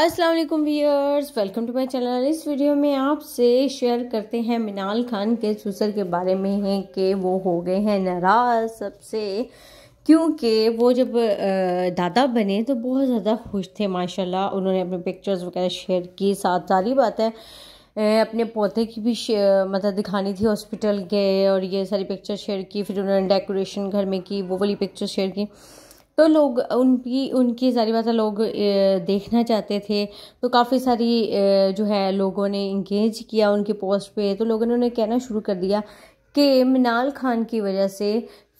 अस्सलाम वालेकुम viewers welcome to my channel इस वीडियो में आपसे शेयर करते हैं मिनाल खान के ससुर के बारे में है कि वो हो गए हैं नाराज सबसे क्योंकि वो जब दादा बने तो बहुत ज़्यादा खुश थे माशाल्लाह उन्होंने अपने पिक्चर्स वगैरह शेयर की साथ सारी बात है अपने पौधे की भी मतलब दिखानी थी हॉस्पिटल गए और ये सारी पिक्चर शेयर की फिर उन्होंने डेकोरेशन घर में की वो वाली पिक्चर शेयर की तो लोग उनकी उनकी सारी बातें लोग देखना चाहते थे तो काफ़ी सारी जो है लोगों ने इंगेज किया उनकी पोस्ट पे तो लोगों ने उन्हें कहना शुरू कर दिया कि मिनाल खान की वजह से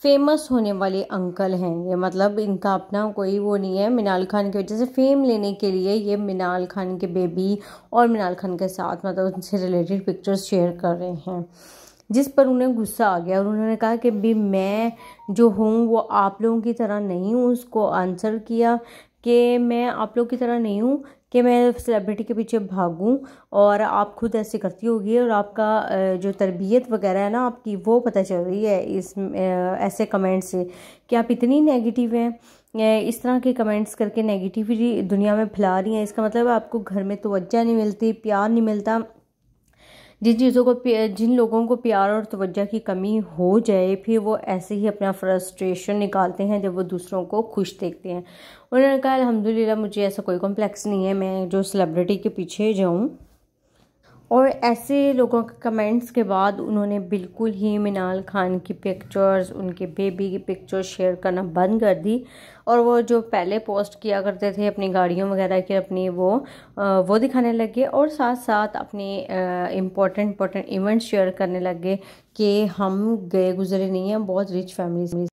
फेमस होने वाले अंकल हैं ये मतलब इनका अपना कोई वो नहीं है मिनाल खान की वजह से फेम लेने के लिए ये मिनाल खान के बेबी और मिनाल खान के साथ मतलब उनसे रिलेटेड पिक्चर्स शेयर कर रहे हैं जिस पर उन्हें गुस्सा आ गया और उन्होंने कहा कि भी मैं जो हूँ वो आप लोगों की तरह नहीं हूँ उसको आंसर किया कि मैं आप लोग की तरह नहीं हूँ कि मैं सेलिब्रिटी के पीछे भागूं और आप खुद ऐसे करती होगी और आपका जो तरबियत वगैरह है ना आपकी वो पता चल रही है इस ऐसे कमेंट से कि आप इतनी नेगेटिव हैं इस तरह के कमेंट्स करके नेगेटिविटी दुनिया में फैला रही हैं इसका मतलब आपको घर में तोज्जा नहीं मिलती प्यार नहीं मिलता जिन चीज़ों को जिन लोगों को प्यार और तवज्जा की कमी हो जाए फिर वो ऐसे ही अपना फ्रस्ट्रेशन निकालते हैं जब वो दूसरों को खुश देखते हैं उन्होंने कहा अलहमदिल्ला मुझे ऐसा कोई कॉम्प्लेक्स नहीं है मैं जो सेलिब्रिटी के पीछे जाऊँ और ऐसे लोगों के कमेंट्स के बाद उन्होंने बिल्कुल ही मिनाल खान की पिक्चर्स उनके बेबी की पिक्चर्स शेयर करना बंद कर दी और वो जो पहले पोस्ट किया करते थे अपनी गाड़ियों वगैरह के अपनी वो वो दिखाने लगे और साथ साथ अपने इम्पोर्टेंट इम्पोर्टेंट इवेंट्स शेयर करने लगे कि हम गए गुजरे नहीं हैं बहुत रिच फैमिली